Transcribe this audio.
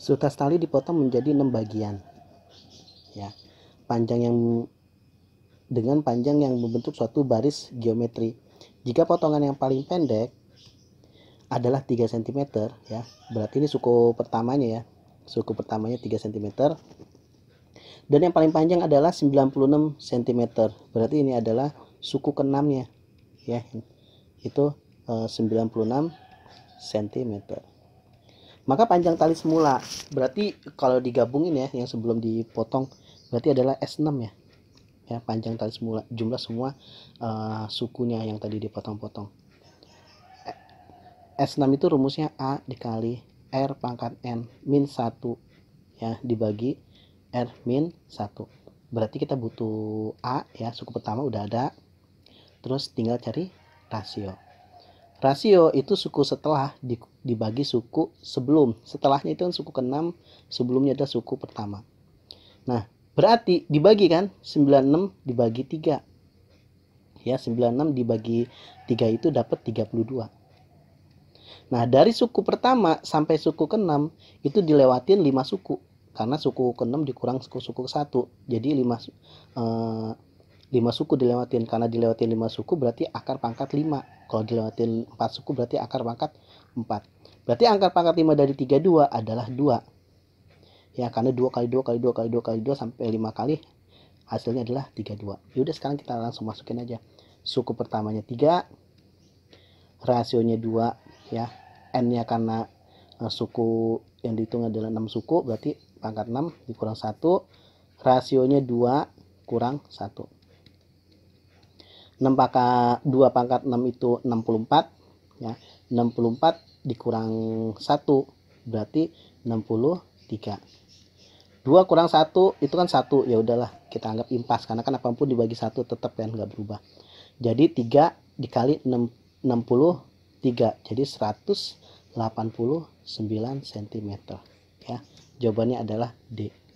sutas tali dipotong menjadi enam bagian. Ya. Panjang yang dengan panjang yang membentuk suatu baris geometri. Jika potongan yang paling pendek adalah 3 cm ya. Berarti ini suku pertamanya ya. Suku pertamanya 3 cm. Dan yang paling panjang adalah 96 cm. Berarti ini adalah suku keenamnya ya. Itu 96 eh, cm maka panjang tali semula berarti kalau digabungin ya yang sebelum dipotong berarti adalah S6 ya ya panjang tali semula jumlah semua uh, sukunya yang tadi dipotong-potong eh, S6 itu rumusnya A dikali R pangkat N min 1 ya dibagi R min 1 berarti kita butuh A ya suku pertama udah ada terus tinggal cari rasio Rasio itu suku setelah dibagi suku sebelum. Setelahnya itu kan suku keenam, sebelumnya ada suku pertama. Nah, berarti dibagi kan 96 dibagi 3. Ya, 96 dibagi 3 itu dapat 32. Nah, dari suku pertama sampai suku keenam itu dilewatin 5 suku. Karena suku keenam dikurang suku-suku ke-1. Jadi 5 eh, 5 suku dilewatin karena dilewatin 5 suku berarti akar pangkat 5 kalau dilewatin 4 suku berarti akar pangkat 4 berarti akar pangkat 5 dari 32 adalah 2 ya karena 2 kali 2 kali 2 kali 2 kali 2 sampai 5 kali hasilnya adalah 32 yaudah sekarang kita langsung masukin aja suku pertamanya 3 rasionya 2 ya n nya karena eh, suku yang dihitung adalah 6 suku berarti pangkat 6 dikurang 1 rasionya 2 kurang 1 6 pangkat 2 pangkat 6 itu 64 ya 64 dikurang 1 berarti 63 2 kurang 1 itu kan 1 ya udahlah kita anggap impas karena kan apapun dibagi 1 tetap kan nggak berubah jadi 3 dikali 6, 63 jadi 189 cm ya jawabannya adalah D